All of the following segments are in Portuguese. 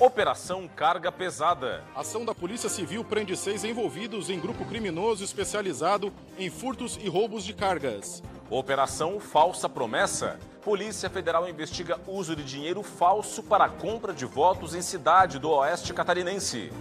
Operação Carga Pesada. Ação da Polícia Civil prende seis envolvidos em grupo criminoso especializado em furtos e roubos de cargas. Operação Falsa Promessa. Polícia Federal investiga uso de dinheiro falso para compra de votos em cidade do Oeste Catarinense.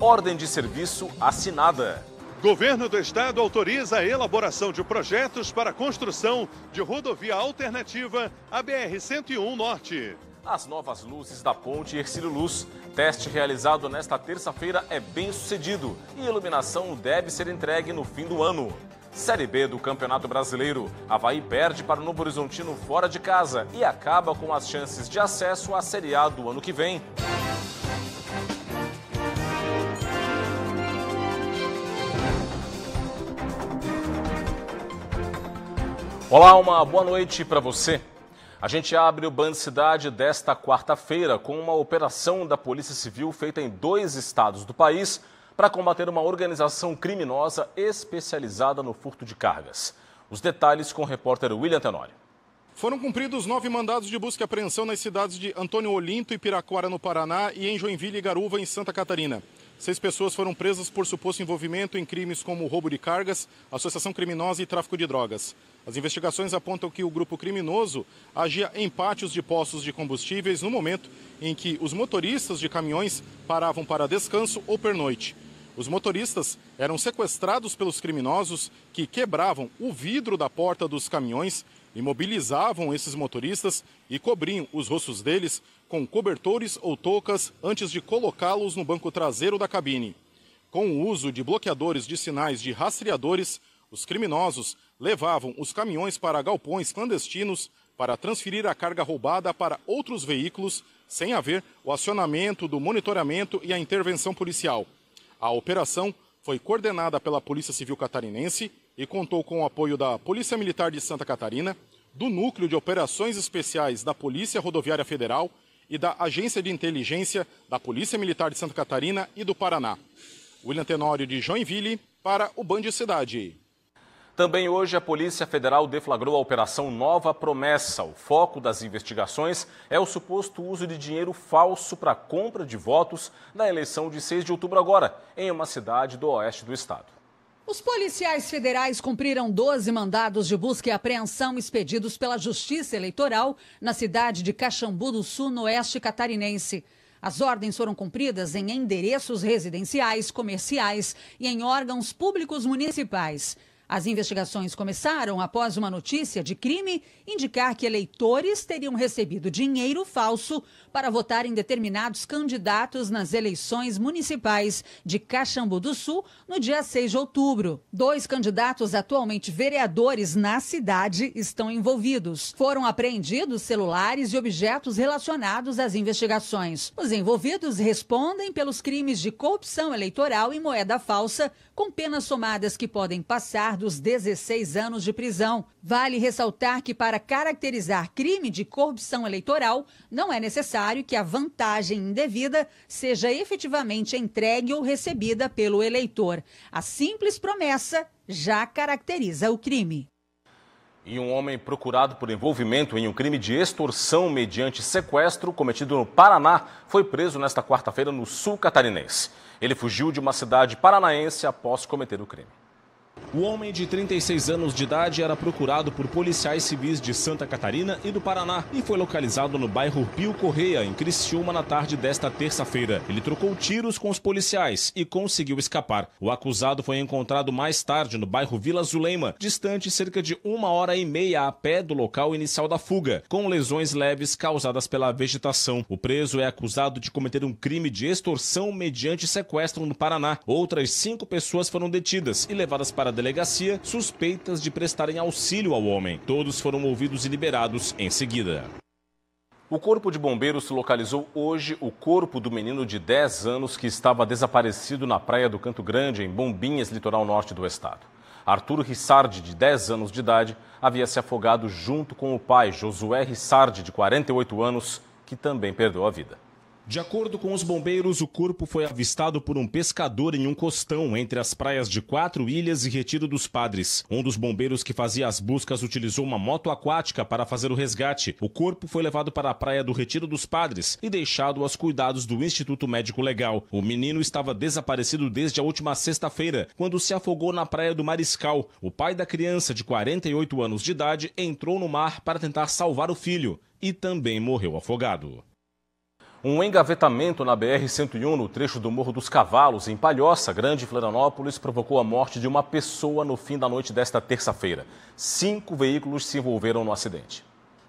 Ordem de serviço assinada. Governo do Estado autoriza a elaboração de projetos para construção de rodovia alternativa à BR-101 Norte as novas luzes da ponte Ercílio Luz. Teste realizado nesta terça-feira é bem sucedido e iluminação deve ser entregue no fim do ano. Série B do Campeonato Brasileiro. Havaí perde para o Novo Horizontino fora de casa e acaba com as chances de acesso à Série A do ano que vem. Olá, uma boa noite para você. A gente abre o Band Cidade desta quarta-feira com uma operação da Polícia Civil feita em dois estados do país para combater uma organização criminosa especializada no furto de cargas. Os detalhes com o repórter William Tenório. Foram cumpridos nove mandados de busca e apreensão nas cidades de Antônio Olinto e Piraquara, no Paraná, e em Joinville e Garuva, em Santa Catarina. Seis pessoas foram presas por suposto envolvimento em crimes como roubo de cargas, associação criminosa e tráfico de drogas. As investigações apontam que o grupo criminoso agia em pátios de postos de combustíveis no momento em que os motoristas de caminhões paravam para descanso ou pernoite. Os motoristas eram sequestrados pelos criminosos que quebravam o vidro da porta dos caminhões, imobilizavam esses motoristas e cobriam os rostos deles com cobertores ou toucas antes de colocá-los no banco traseiro da cabine. Com o uso de bloqueadores de sinais de rastreadores, os criminosos levavam os caminhões para galpões clandestinos para transferir a carga roubada para outros veículos, sem haver o acionamento do monitoramento e a intervenção policial. A operação foi coordenada pela Polícia Civil Catarinense e contou com o apoio da Polícia Militar de Santa Catarina, do Núcleo de Operações Especiais da Polícia Rodoviária Federal e da Agência de Inteligência da Polícia Militar de Santa Catarina e do Paraná. William Tenório de Joinville para o Band Cidade. Também hoje a Polícia Federal deflagrou a Operação Nova Promessa. O foco das investigações é o suposto uso de dinheiro falso para compra de votos na eleição de 6 de outubro agora, em uma cidade do oeste do estado. Os policiais federais cumpriram 12 mandados de busca e apreensão expedidos pela Justiça Eleitoral na cidade de Caxambu do Sul, no oeste catarinense. As ordens foram cumpridas em endereços residenciais, comerciais e em órgãos públicos municipais. As investigações começaram após uma notícia de crime indicar que eleitores teriam recebido dinheiro falso para votar em determinados candidatos nas eleições municipais de Caxambu do Sul no dia 6 de outubro. Dois candidatos atualmente vereadores na cidade estão envolvidos. Foram apreendidos celulares e objetos relacionados às investigações. Os envolvidos respondem pelos crimes de corrupção eleitoral e moeda falsa, com penas somadas que podem passar apesar dos 16 anos de prisão. Vale ressaltar que, para caracterizar crime de corrupção eleitoral, não é necessário que a vantagem indevida seja efetivamente entregue ou recebida pelo eleitor. A simples promessa já caracteriza o crime. E um homem procurado por envolvimento em um crime de extorsão mediante sequestro cometido no Paraná foi preso nesta quarta-feira no sul catarinense. Ele fugiu de uma cidade paranaense após cometer o crime. O homem de 36 anos de idade era procurado por policiais civis de Santa Catarina e do Paraná e foi localizado no bairro Pio Correia, em Criciúma, na tarde desta terça-feira. Ele trocou tiros com os policiais e conseguiu escapar. O acusado foi encontrado mais tarde no bairro Vila Zuleima, distante cerca de uma hora e meia a pé do local inicial da fuga, com lesões leves causadas pela vegetação. O preso é acusado de cometer um crime de extorsão mediante sequestro no Paraná. Outras cinco pessoas foram detidas e levadas para a delegacia, suspeitas de prestarem auxílio ao homem. Todos foram ouvidos e liberados em seguida. O Corpo de Bombeiros localizou hoje o corpo do menino de 10 anos que estava desaparecido na praia do Canto Grande, em Bombinhas, litoral norte do estado. Arturo Rissardi, de 10 anos de idade, havia se afogado junto com o pai, Josué Rissardi, de 48 anos, que também perdeu a vida. De acordo com os bombeiros, o corpo foi avistado por um pescador em um costão entre as praias de Quatro Ilhas e Retiro dos Padres. Um dos bombeiros que fazia as buscas utilizou uma moto aquática para fazer o resgate. O corpo foi levado para a praia do Retiro dos Padres e deixado aos cuidados do Instituto Médico Legal. O menino estava desaparecido desde a última sexta-feira, quando se afogou na praia do Mariscal. O pai da criança, de 48 anos de idade, entrou no mar para tentar salvar o filho e também morreu afogado. Um engavetamento na BR-101, no trecho do Morro dos Cavalos, em Palhoça, Grande Florianópolis, provocou a morte de uma pessoa no fim da noite desta terça-feira. Cinco veículos se envolveram no acidente.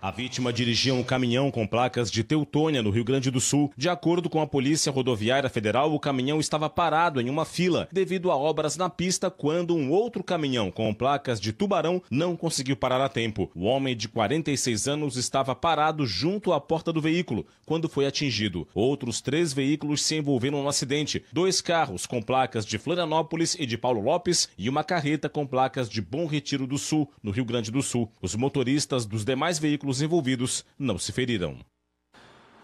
A vítima dirigia um caminhão com placas de Teutônia, no Rio Grande do Sul. De acordo com a Polícia Rodoviária Federal, o caminhão estava parado em uma fila devido a obras na pista quando um outro caminhão com placas de Tubarão não conseguiu parar a tempo. O homem de 46 anos estava parado junto à porta do veículo quando foi atingido. Outros três veículos se envolveram no acidente: dois carros com placas de Florianópolis e de Paulo Lopes e uma carreta com placas de Bom Retiro do Sul, no Rio Grande do Sul. Os motoristas dos demais veículos os envolvidos não se feriram.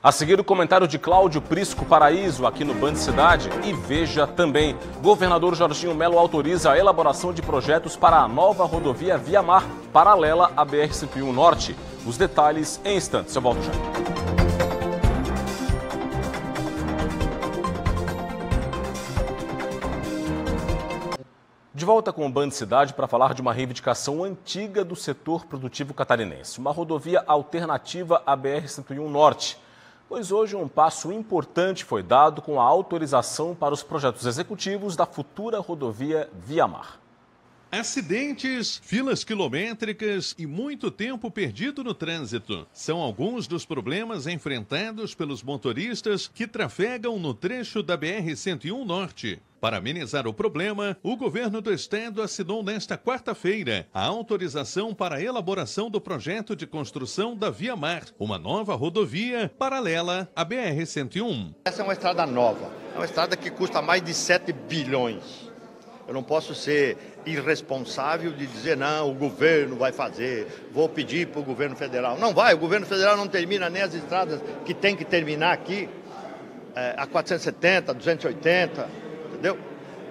A seguir o comentário de Cláudio Prisco Paraíso aqui no Band Cidade e veja também. Governador Jorginho Melo autoriza a elaboração de projetos para a nova rodovia Via Mar, paralela à BR-101 Norte. Os detalhes em instantes. Eu volto já. De volta com o Band Cidade para falar de uma reivindicação antiga do setor produtivo catarinense, uma rodovia alternativa à BR-101 Norte. Pois hoje um passo importante foi dado com a autorização para os projetos executivos da futura rodovia Via Mar. Acidentes, filas quilométricas e muito tempo perdido no trânsito são alguns dos problemas enfrentados pelos motoristas que trafegam no trecho da BR-101 Norte. Para amenizar o problema, o governo do estado assinou nesta quarta-feira a autorização para a elaboração do projeto de construção da Via Mar, uma nova rodovia paralela à BR-101. Essa é uma estrada nova, é uma estrada que custa mais de 7 bilhões eu não posso ser irresponsável de dizer, não, o governo vai fazer, vou pedir para o governo federal. Não vai, o governo federal não termina nem as estradas que tem que terminar aqui, é, a 470, 280, entendeu?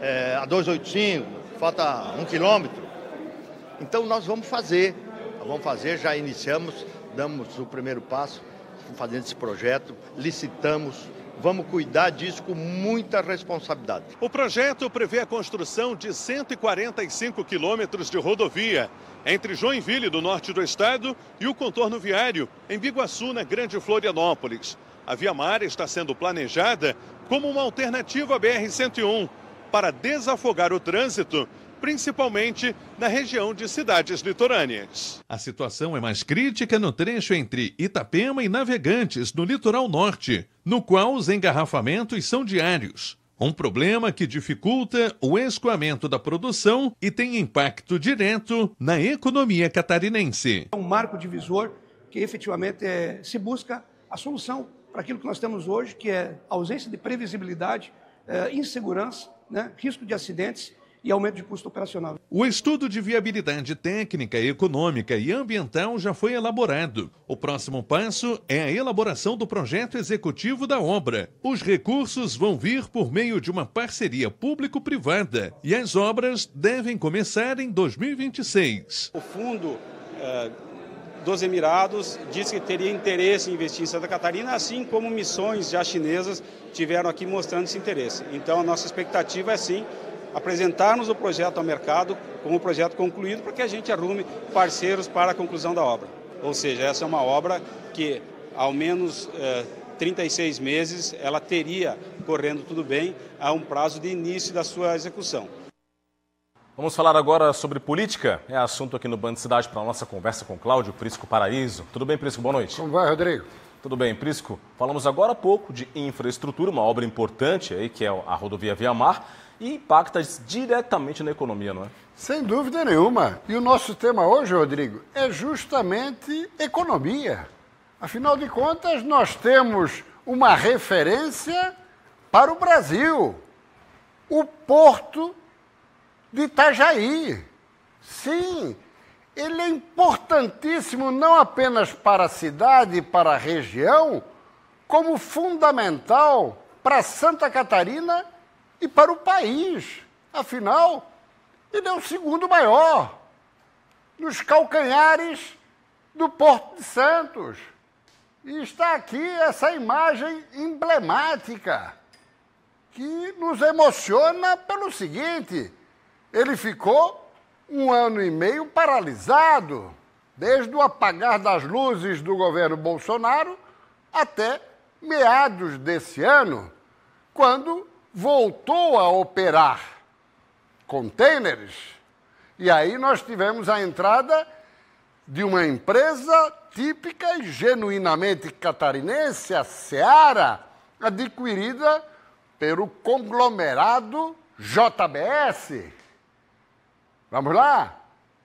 É, a 285, falta um quilômetro. Então nós vamos fazer, nós vamos fazer, já iniciamos, damos o primeiro passo fazendo esse projeto, licitamos vamos cuidar disso com muita responsabilidade. O projeto prevê a construção de 145 quilômetros de rodovia entre Joinville, do norte do estado, e o contorno viário, em Biguaçu, na Grande Florianópolis. A Via Mar está sendo planejada como uma alternativa à BR-101 para desafogar o trânsito principalmente na região de cidades litorâneas. A situação é mais crítica no trecho entre Itapema e Navegantes, no litoral norte, no qual os engarrafamentos são diários. Um problema que dificulta o escoamento da produção e tem impacto direto na economia catarinense. É um marco divisor que efetivamente é, se busca a solução para aquilo que nós temos hoje, que é ausência de previsibilidade, é, insegurança, né, risco de acidentes e aumento de custo operacional. O estudo de viabilidade técnica, econômica e ambiental já foi elaborado. O próximo passo é a elaboração do projeto executivo da obra. Os recursos vão vir por meio de uma parceria público-privada e as obras devem começar em 2026. O fundo é, dos Emirados disse que teria interesse em investir em Santa Catarina, assim como missões já chinesas tiveram aqui mostrando esse interesse. Então, a nossa expectativa é sim apresentarmos o projeto ao mercado como um projeto concluído para que a gente arrume parceiros para a conclusão da obra. Ou seja, essa é uma obra que, ao menos eh, 36 meses, ela teria, correndo tudo bem, a um prazo de início da sua execução. Vamos falar agora sobre política. É assunto aqui no Bando Cidade para a nossa conversa com Cláudio Prisco Paraíso. Tudo bem, Prisco? Boa noite. Como vai, Rodrigo? Tudo bem, Prisco? Falamos agora há pouco de infraestrutura, uma obra importante aí, que é a rodovia Via Mar e impacta diretamente na economia, não é? Sem dúvida nenhuma. E o nosso tema hoje, Rodrigo, é justamente economia. Afinal de contas, nós temos uma referência para o Brasil: o Porto de Itajaí. Sim, ele é importantíssimo não apenas para a cidade, para a região, como fundamental para Santa Catarina e para o país. Afinal, ele é o segundo maior, nos calcanhares do Porto de Santos. E está aqui essa imagem emblemática que nos emociona pelo seguinte: ele ficou um ano e meio paralisado, desde o apagar das luzes do governo Bolsonaro até meados desse ano, quando voltou a operar containers. E aí nós tivemos a entrada de uma empresa típica e genuinamente catarinense, a Seara, adquirida pelo conglomerado JBS. Vamos lá?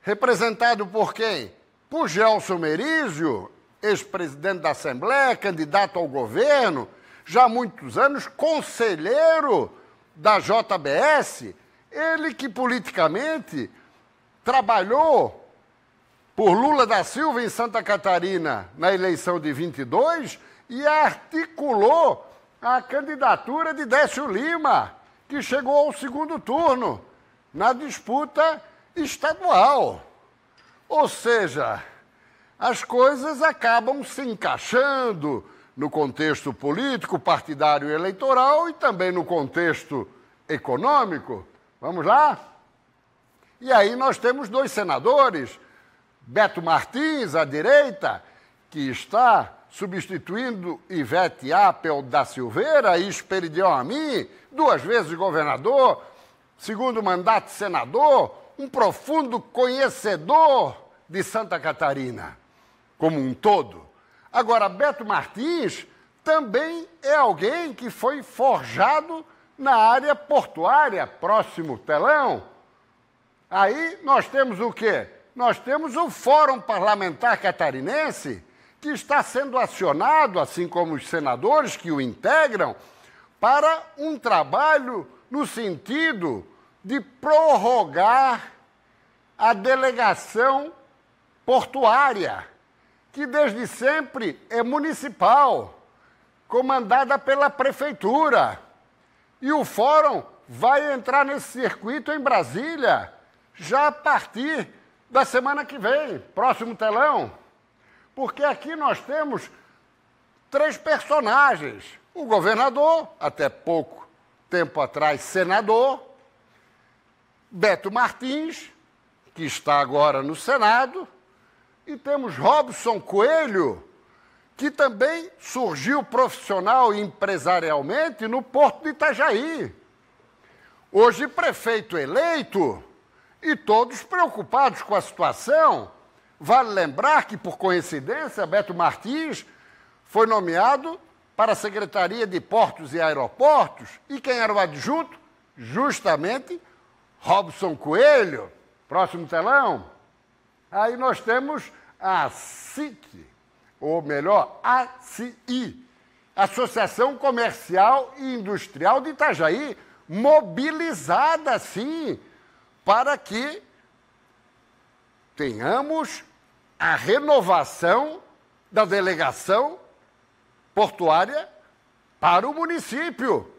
Representado por quem? Por Gelson Merizio, ex-presidente da Assembleia, candidato ao governo, já há muitos anos conselheiro da JBS, ele que politicamente trabalhou por Lula da Silva em Santa Catarina na eleição de 22 e articulou a candidatura de Décio Lima, que chegou ao segundo turno na disputa estadual. Ou seja, as coisas acabam se encaixando, no contexto político, partidário e eleitoral e também no contexto econômico. Vamos lá? E aí nós temos dois senadores, Beto Martins, à direita, que está substituindo Ivete Apel da Silveira e Esperidião Amin, duas vezes governador, segundo mandato senador, um profundo conhecedor de Santa Catarina como um todo. Agora, Beto Martins também é alguém que foi forjado na área portuária, próximo telão. Aí nós temos o quê? Nós temos o Fórum Parlamentar Catarinense, que está sendo acionado, assim como os senadores que o integram, para um trabalho no sentido de prorrogar a delegação portuária que desde sempre é municipal, comandada pela prefeitura. E o fórum vai entrar nesse circuito em Brasília já a partir da semana que vem, próximo telão. Porque aqui nós temos três personagens: o governador, até pouco tempo atrás senador, Beto Martins, que está agora no Senado, e temos Robson Coelho, que também surgiu profissional e empresarialmente no Porto de Itajaí. Hoje prefeito eleito e todos preocupados com a situação. Vale lembrar que, por coincidência, Beto Martins foi nomeado para a Secretaria de Portos e Aeroportos e quem era o adjunto? Justamente Robson Coelho. Próximo telão. Aí nós temos a SIC, ou melhor, a CI, Associação Comercial e Industrial de Itajaí, mobilizada, sim, para que tenhamos a renovação da delegação portuária para o município.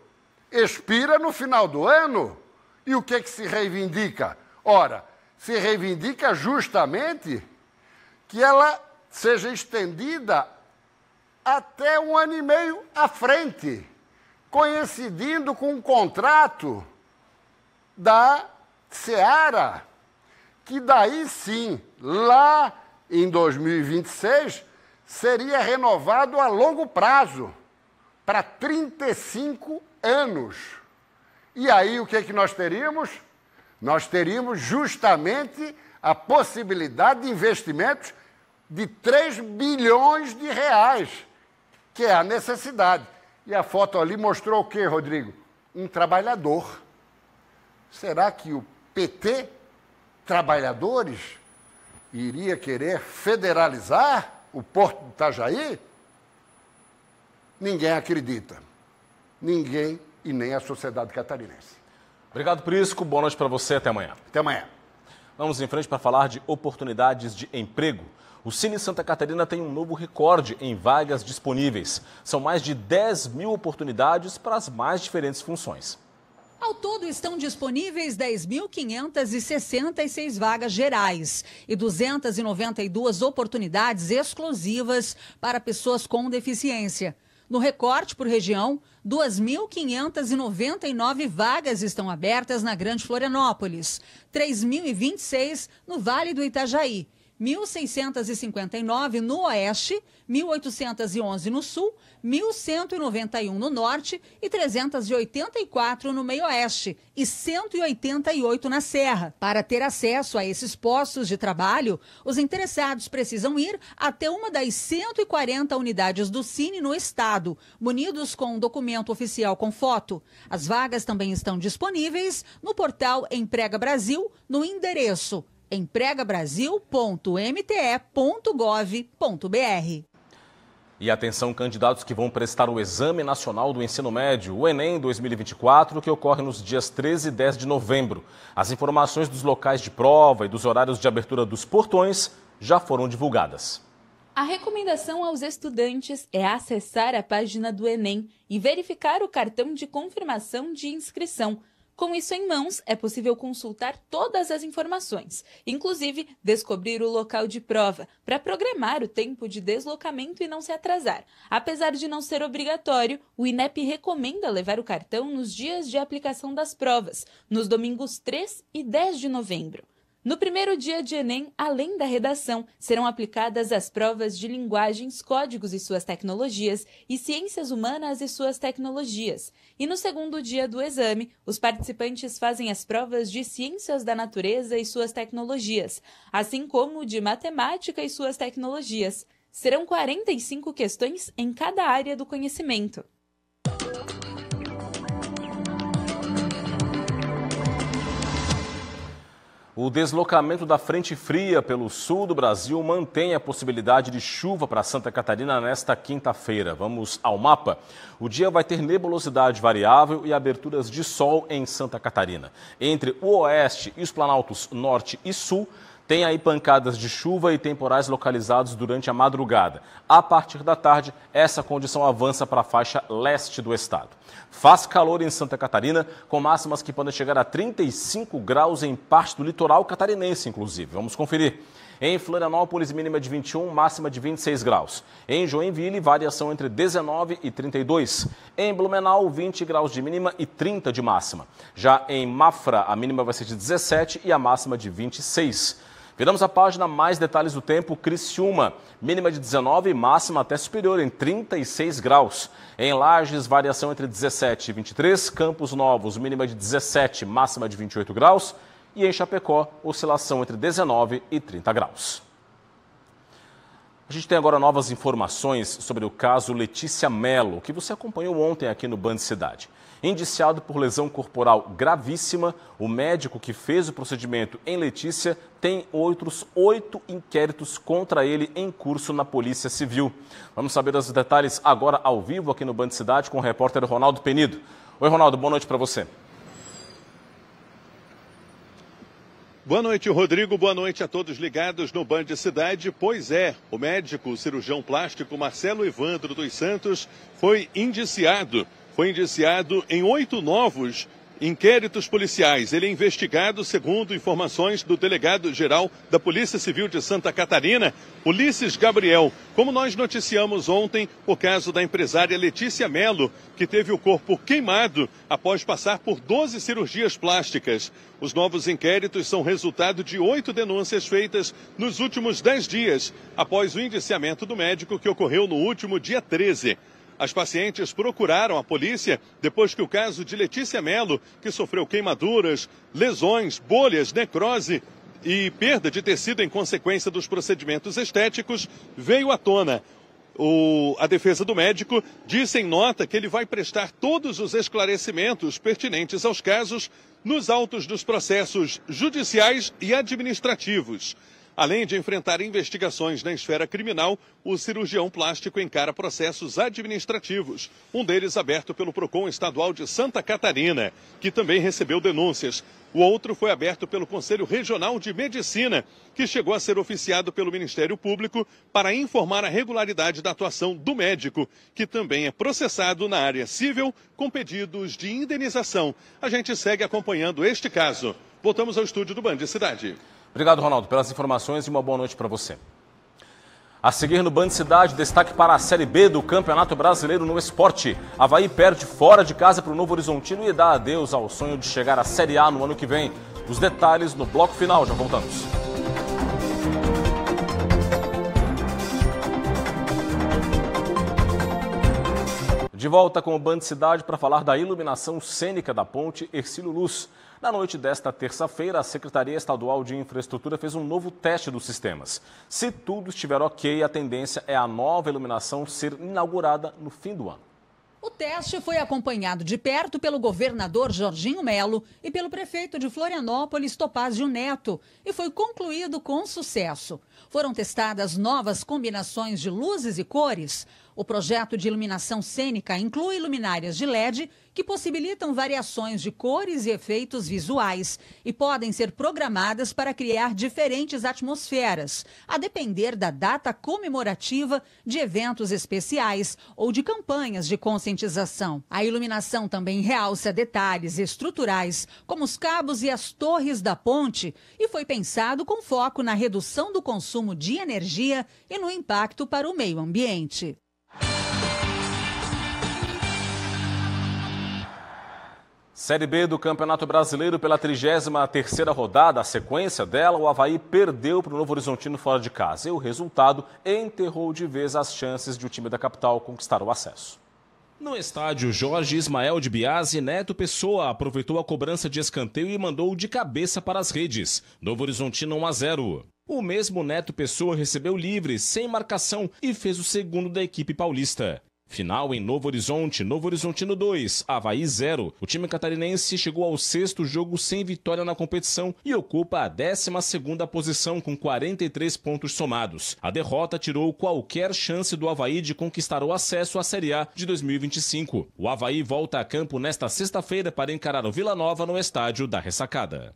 Expira no final do ano. E o que, é que se reivindica? Ora, se reivindica justamente que ela seja estendida até um ano e meio à frente, coincidindo com o um contrato da Seara, que daí sim, lá em 2026, seria renovado a longo prazo, para 35 anos. E aí o que, é que nós teríamos? nós teríamos justamente a possibilidade de investimentos de 3 bilhões de reais, que é a necessidade. E a foto ali mostrou o quê, Rodrigo? Um trabalhador. Será que o PT, trabalhadores, iria querer federalizar o Porto de Itajaí? Ninguém acredita. Ninguém e nem a sociedade catarinense. Obrigado, Prisco. Boa noite para você. Até amanhã. Até amanhã. Vamos em frente para falar de oportunidades de emprego. O Cine Santa Catarina tem um novo recorde em vagas disponíveis. São mais de 10 mil oportunidades para as mais diferentes funções. Ao todo, estão disponíveis 10.566 vagas gerais e 292 oportunidades exclusivas para pessoas com deficiência. No recorte por região, 2.599 vagas estão abertas na Grande Florianópolis, 3.026 no Vale do Itajaí 1.659 no oeste, 1.811 no sul, 1.191 no norte e 384 no meio-oeste e 188 na serra. Para ter acesso a esses postos de trabalho, os interessados precisam ir até uma das 140 unidades do Cine no estado, munidos com um documento oficial com foto. As vagas também estão disponíveis no portal Emprega Brasil no endereço empregabrasil.mte.gov.br. E atenção, candidatos que vão prestar o Exame Nacional do Ensino Médio, o Enem 2024, que ocorre nos dias 13 e 10 de novembro. As informações dos locais de prova e dos horários de abertura dos portões já foram divulgadas. A recomendação aos estudantes é acessar a página do Enem e verificar o cartão de confirmação de inscrição com isso em mãos, é possível consultar todas as informações, inclusive descobrir o local de prova, para programar o tempo de deslocamento e não se atrasar. Apesar de não ser obrigatório, o INEP recomenda levar o cartão nos dias de aplicação das provas, nos domingos 3 e 10 de novembro. No primeiro dia de Enem, além da redação, serão aplicadas as provas de linguagens, códigos e suas tecnologias e ciências humanas e suas tecnologias. E no segundo dia do exame, os participantes fazem as provas de ciências da natureza e suas tecnologias, assim como de matemática e suas tecnologias. Serão 45 questões em cada área do conhecimento. O deslocamento da frente fria pelo sul do Brasil mantém a possibilidade de chuva para Santa Catarina nesta quinta-feira. Vamos ao mapa. O dia vai ter nebulosidade variável e aberturas de sol em Santa Catarina. Entre o oeste e os planaltos norte e sul, tem aí pancadas de chuva e temporais localizados durante a madrugada. A partir da tarde, essa condição avança para a faixa leste do estado. Faz calor em Santa Catarina, com máximas que podem chegar a 35 graus em parte do litoral catarinense, inclusive. Vamos conferir. Em Florianópolis, mínima de 21, máxima de 26 graus. Em Joinville, variação entre 19 e 32. Em Blumenau, 20 graus de mínima e 30 de máxima. Já em Mafra, a mínima vai ser de 17 e a máxima de 26. Viramos a página, mais detalhes do tempo. Criciúma, mínima de 19 e máxima até superior em 36 graus. Em Lages, variação entre 17 e 23. Campos Novos, mínima de 17, máxima de 28 graus. E em Chapecó, oscilação entre 19 e 30 graus. A gente tem agora novas informações sobre o caso Letícia Mello, que você acompanhou ontem aqui no Band Cidade. Indiciado por lesão corporal gravíssima, o médico que fez o procedimento em Letícia tem outros oito inquéritos contra ele em curso na Polícia Civil. Vamos saber os detalhes agora ao vivo aqui no Band Cidade com o repórter Ronaldo Penido. Oi, Ronaldo, boa noite para você. Boa noite, Rodrigo. Boa noite a todos ligados no Band Cidade. Pois é, o médico cirurgião plástico Marcelo Evandro dos Santos foi indiciado. Foi indiciado em oito novos inquéritos policiais. Ele é investigado, segundo informações do delegado-geral da Polícia Civil de Santa Catarina, Ulisses Gabriel. Como nós noticiamos ontem, o caso da empresária Letícia Melo, que teve o corpo queimado após passar por 12 cirurgias plásticas. Os novos inquéritos são resultado de oito denúncias feitas nos últimos dez dias, após o indiciamento do médico que ocorreu no último dia 13. As pacientes procuraram a polícia depois que o caso de Letícia Melo, que sofreu queimaduras, lesões, bolhas, necrose e perda de tecido em consequência dos procedimentos estéticos, veio à tona. O, a defesa do médico disse em nota que ele vai prestar todos os esclarecimentos pertinentes aos casos nos autos dos processos judiciais e administrativos. Além de enfrentar investigações na esfera criminal, o cirurgião plástico encara processos administrativos, um deles aberto pelo Procon Estadual de Santa Catarina, que também recebeu denúncias. O outro foi aberto pelo Conselho Regional de Medicina, que chegou a ser oficiado pelo Ministério Público para informar a regularidade da atuação do médico, que também é processado na área civil com pedidos de indenização. A gente segue acompanhando este caso. Voltamos ao estúdio do Band Cidade. Obrigado, Ronaldo, pelas informações e uma boa noite para você. A seguir no Band Cidade, destaque para a Série B do Campeonato Brasileiro no Esporte. Havaí perde fora de casa para o Novo Horizontino e dá adeus ao sonho de chegar à Série A no ano que vem. Os detalhes no bloco final, já voltamos. De volta com o Band Cidade para falar da iluminação cênica da ponte Ercílio Luz. Na noite desta terça-feira, a Secretaria Estadual de Infraestrutura fez um novo teste dos sistemas. Se tudo estiver ok, a tendência é a nova iluminação ser inaugurada no fim do ano. O teste foi acompanhado de perto pelo governador Jorginho Melo e pelo prefeito de Florianópolis, Topazio Neto, e foi concluído com sucesso. Foram testadas novas combinações de luzes e cores, o projeto de iluminação cênica inclui luminárias de LED que possibilitam variações de cores e efeitos visuais e podem ser programadas para criar diferentes atmosferas, a depender da data comemorativa de eventos especiais ou de campanhas de conscientização. A iluminação também realça detalhes estruturais, como os cabos e as torres da ponte, e foi pensado com foco na redução do consumo de energia e no impacto para o meio ambiente. Série B do Campeonato Brasileiro pela 33ª rodada, a sequência dela, o Havaí perdeu para o Novo Horizontino fora de casa e o resultado enterrou de vez as chances de o time da capital conquistar o acesso. No estádio, Jorge Ismael de Biasi, Neto Pessoa aproveitou a cobrança de escanteio e mandou de cabeça para as redes. Novo Horizontino 1 a 0. O mesmo Neto Pessoa recebeu livre, sem marcação, e fez o segundo da equipe paulista. Final em Novo Horizonte, Novo Horizontino 2, Havaí 0. O time catarinense chegou ao sexto jogo sem vitória na competição e ocupa a 12 posição com 43 pontos somados. A derrota tirou qualquer chance do Havaí de conquistar o acesso à Série A de 2025. O Havaí volta a campo nesta sexta-feira para encarar o Vila Nova no estádio da Ressacada.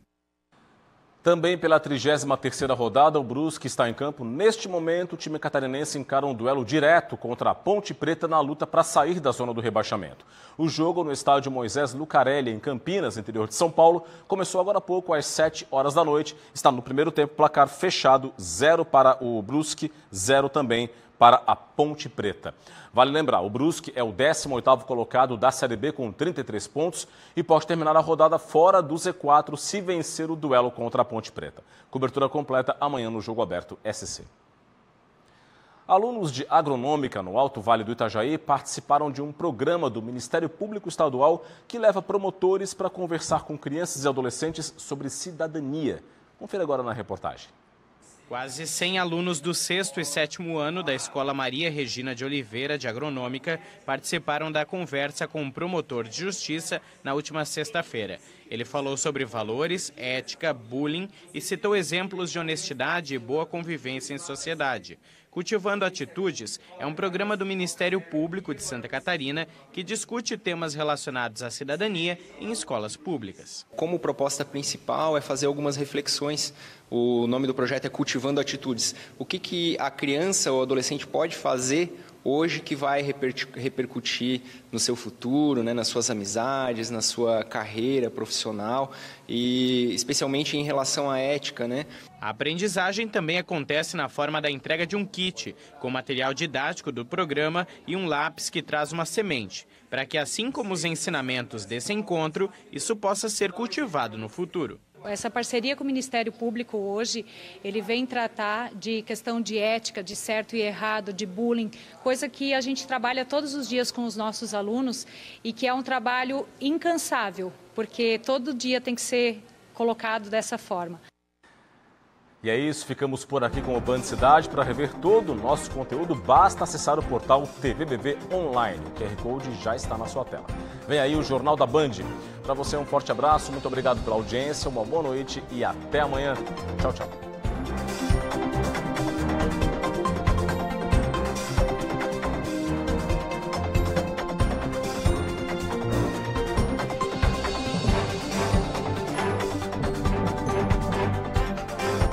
Também pela 33ª rodada, o Brusque está em campo. Neste momento, o time catarinense encara um duelo direto contra a Ponte Preta na luta para sair da zona do rebaixamento. O jogo no estádio Moisés Lucarelli, em Campinas, interior de São Paulo, começou agora há pouco, às 7 horas da noite. Está no primeiro tempo, placar fechado, 0 para o Brusque, 0 também para a Ponte Preta. Vale lembrar, o Brusque é o 18º colocado da Série B com 33 pontos e pode terminar a rodada fora do Z4 se vencer o duelo contra a Ponte Preta. Cobertura completa amanhã no Jogo Aberto SC. Alunos de agronômica no Alto Vale do Itajaí participaram de um programa do Ministério Público Estadual que leva promotores para conversar com crianças e adolescentes sobre cidadania. Confira agora na reportagem. Quase 100 alunos do sexto e sétimo ano da Escola Maria Regina de Oliveira de Agronômica participaram da conversa com o promotor de justiça na última sexta-feira. Ele falou sobre valores, ética, bullying e citou exemplos de honestidade e boa convivência em sociedade. Cultivando Atitudes é um programa do Ministério Público de Santa Catarina que discute temas relacionados à cidadania em escolas públicas. Como proposta principal é fazer algumas reflexões. O nome do projeto é Cultivando Atitudes. O que, que a criança ou adolescente pode fazer hoje que vai repercutir no seu futuro, né, nas suas amizades, na sua carreira profissional e especialmente em relação à ética, né? A aprendizagem também acontece na forma da entrega de um kit com material didático do programa e um lápis que traz uma semente, para que assim como os ensinamentos desse encontro, isso possa ser cultivado no futuro. Essa parceria com o Ministério Público hoje, ele vem tratar de questão de ética, de certo e errado, de bullying, coisa que a gente trabalha todos os dias com os nossos alunos e que é um trabalho incansável, porque todo dia tem que ser colocado dessa forma. E é isso, ficamos por aqui com o Band Cidade. Para rever todo o nosso conteúdo, basta acessar o portal TVBV Online. O QR Code já está na sua tela. Vem aí o Jornal da Band. Para você, um forte abraço, muito obrigado pela audiência, uma boa noite e até amanhã. Tchau, tchau.